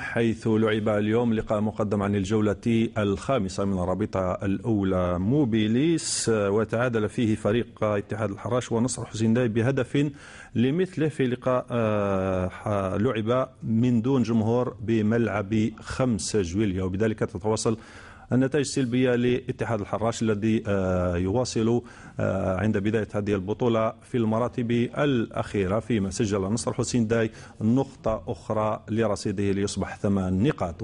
حيث لعب اليوم لقاء مقدم عن الجولة الخامسة من الرابطة الأولى موبيليس وتعادل فيه فريق اتحاد الحراش ونصر حسين داي بهدف لمثله في لقاء آه، لعب من دون جمهور بملعب خمسة جويليا وبذلك تتواصل النتائج السلبية لاتحاد الحراش الذي آه، يواصل آه، عند بداية هذه البطولة في المراتب الأخيرة فيما سجل نصر حسين داي نقطة أخرى لرصيده ليصبح ثمان نقاط